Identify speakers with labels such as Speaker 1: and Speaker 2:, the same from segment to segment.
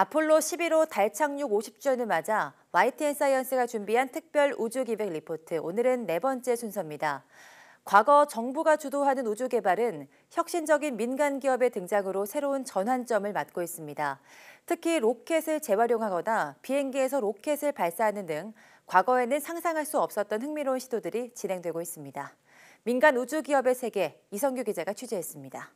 Speaker 1: 아폴로 11호 달 착륙 50주년을 맞아 YTN 사이언스가 준비한 특별 우주 기획 리포트 오늘은 네 번째 순서입니다. 과거 정부가 주도하는 우주 개발은 혁신적인 민간 기업의 등장으로 새로운 전환점을 맞고 있습니다. 특히 로켓을 재활용하거나 비행기에서 로켓을 발사하는 등 과거에는 상상할 수 없었던 흥미로운 시도들이 진행되고 있습니다. 민간 우주 기업의 세계 이성규 기자가 취재했습니다.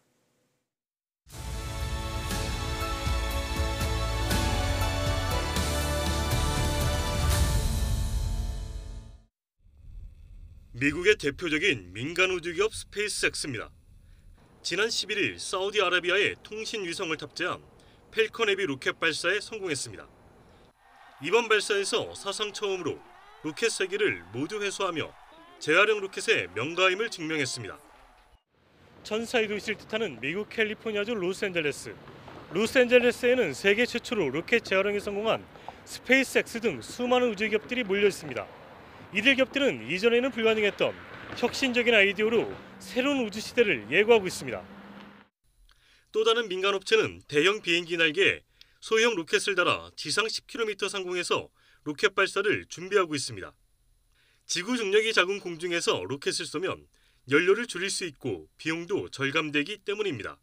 Speaker 2: 미국의 대표적인 민간 우주기업 스페이스X입니다. 지난 11일 사우디아라비아에 통신 위성을 탑재한 펠컨 헤비 로켓 발사에 성공했습니다. 이번 발사에서 사상 처음으로 로켓 세 개를 모두 회수하며 재활용 로켓의 명가임을 증명했습니다. 천사의 도시를 뜻하는 미국 캘리포니아주 로스앤젤레스. 로스앤젤레스에는 세계 최초로 로켓 재활용에 성공한 스페이스X 등 수많은 우주기업들이 몰려 있습니다. 이들 기업들은 이전에는 불가능했던 혁신적인 아이디어로 새로운 우주 시대를 예고하고 있습니다. 또 다른 민간 업체는 대형 비행기 날개 소형 로켓을 달아 지상 10km 상공에서 로켓 발사를 준비하고 있습니다. 지구 중력이 작은 공중에서 로켓을 쏘면 연료를 줄일 수 있고 비용도 절감되기 때문입니다.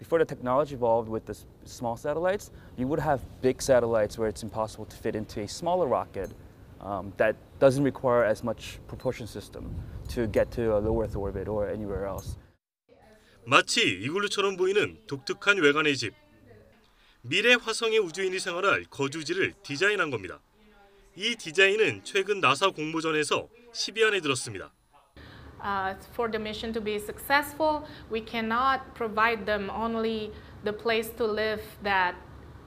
Speaker 3: Before the technology evolved with the small satellites, you would have big satellites where it's impossible to fit into a smaller rocket. um, that doesn't require as much propulsion system to get to a low Earth orbit or anywhere else.
Speaker 2: 마치 이글루처럼 보이는 독특한 외관의 집. 미래 화성의 우주인이 생활할 거주지를 디자인한 겁니다. 이 디자인은 최근 나사 공모전에서 10위 안에 들었습니다.
Speaker 4: Uh, for the mission to be successful, we cannot provide them only the place to live that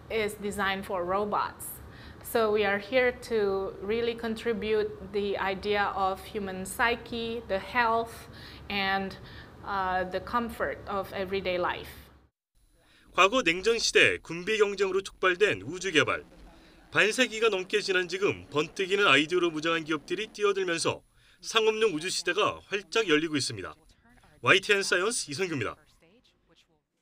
Speaker 4: is designed for robots. So we are here to really contribute the idea of human psyche, the health, and uh, the comfort of everyday life.
Speaker 2: 과거 냉전 시대 군비 경쟁으로 촉발된 우주 개발. 반세기가 넘게 지난 지금 번뜩이는 아이디어로 무장한 기업들이 뛰어들면서 상업용 우주 시대가 활짝 열리고 있습니다. YTN 사이언스 이성규입니다.